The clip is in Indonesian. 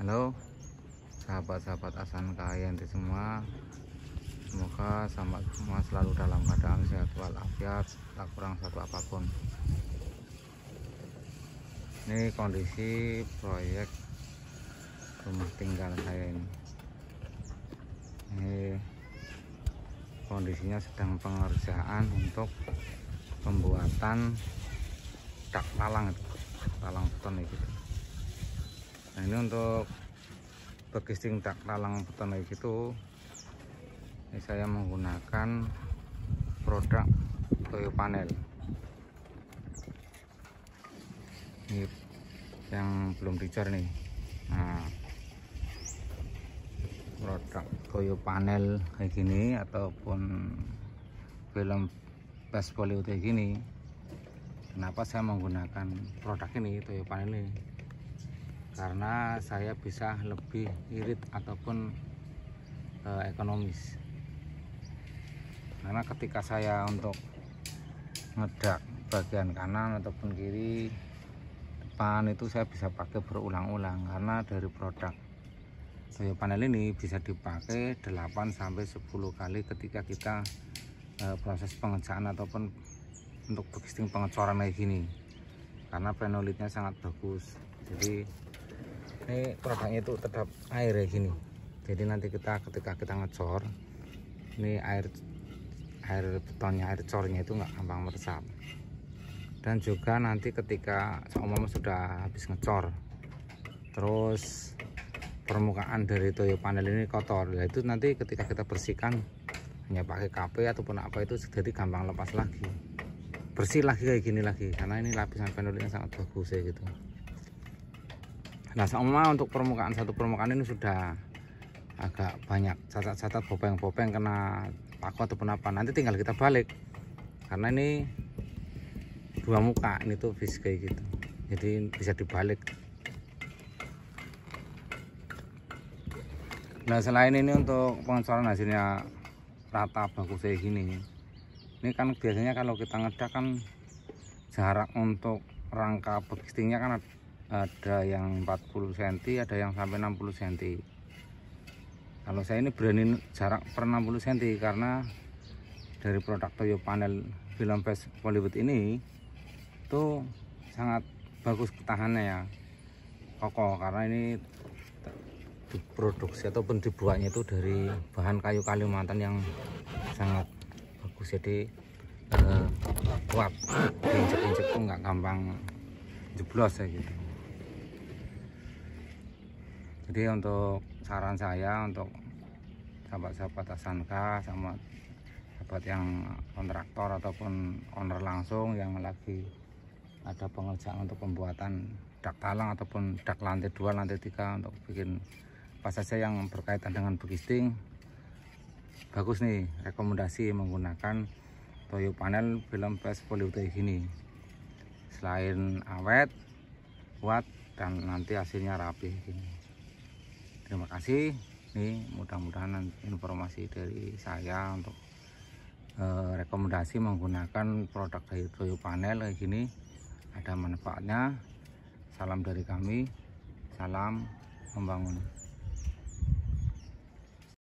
halo sahabat-sahabat asan di semua semoga sama semua selalu dalam keadaan sehat walafiat tak kurang satu apapun ini kondisi proyek rumah tinggal saya ini ini kondisinya sedang pengerjaan untuk pembuatan dak talang, talang palang beton itu nah ini untuk begisting tak talang petani itu ini saya menggunakan produk Toyo panel ini yang belum dijar nih nah produk Toyo panel kayak gini ataupun film bas poliute gini kenapa saya menggunakan produk ini Toyo panel ini karena saya bisa lebih irit ataupun e, ekonomis karena ketika saya untuk ngedak bagian kanan ataupun kiri depan itu saya bisa pakai berulang-ulang karena dari produk saya panel ini bisa dipakai 8 sampai 10 kali ketika kita e, proses pengecahan ataupun untuk blasting pengecoran kayak gini karena penolitnya sangat bagus jadi ini produknya itu terhadap air ya gini jadi nanti kita ketika kita ngecor ini air air betonnya air cornya itu nggak gampang meresap dan juga nanti ketika umpama sudah habis ngecor terus permukaan dari toyo panel ini kotor ya itu nanti ketika kita bersihkan hanya pakai KP ataupun apa itu jadi gampang lepas lagi bersih lagi kayak gini lagi karena ini lapisan panelnya sangat bagus ya gitu nah sama untuk permukaan satu permukaan ini sudah agak banyak cacat-cacat bopeng-bopeng kena paku ataupun apa nanti tinggal kita balik karena ini dua muka ini tuh fish kayak gitu jadi bisa dibalik nah selain ini untuk pengecoran hasilnya rata bagus kayak gini ini kan biasanya kalau kita ngedak kan jarak untuk rangka bekistingnya kan ada yang 40 cm ada yang sampai 60 cm kalau saya ini berani jarak per 60 cm karena dari produk Toyo panel film face Hollywood ini itu sangat bagus ketahannya ya kokoh karena ini diproduksi ataupun dibuatnya itu dari bahan kayu Kalimantan yang sangat bagus jadi eh, kuat diinjek-injek itu nggak gampang jeblos ya gitu jadi untuk saran saya untuk sahabat-sahabat asanka sama sahabat yang kontraktor ataupun owner langsung yang lagi ada pengerjaan untuk pembuatan dak talang ataupun dak lantai dua lantai tiga untuk bikin apa saja yang berkaitan dengan begisting bagus nih rekomendasi menggunakan toyo panel film press kayak ini. selain awet kuat dan nanti hasilnya rapi gini terima kasih ini mudah-mudahan informasi dari saya untuk eh, rekomendasi menggunakan produk dari Toyo Panel kayak gini ada manfaatnya salam dari kami salam membangun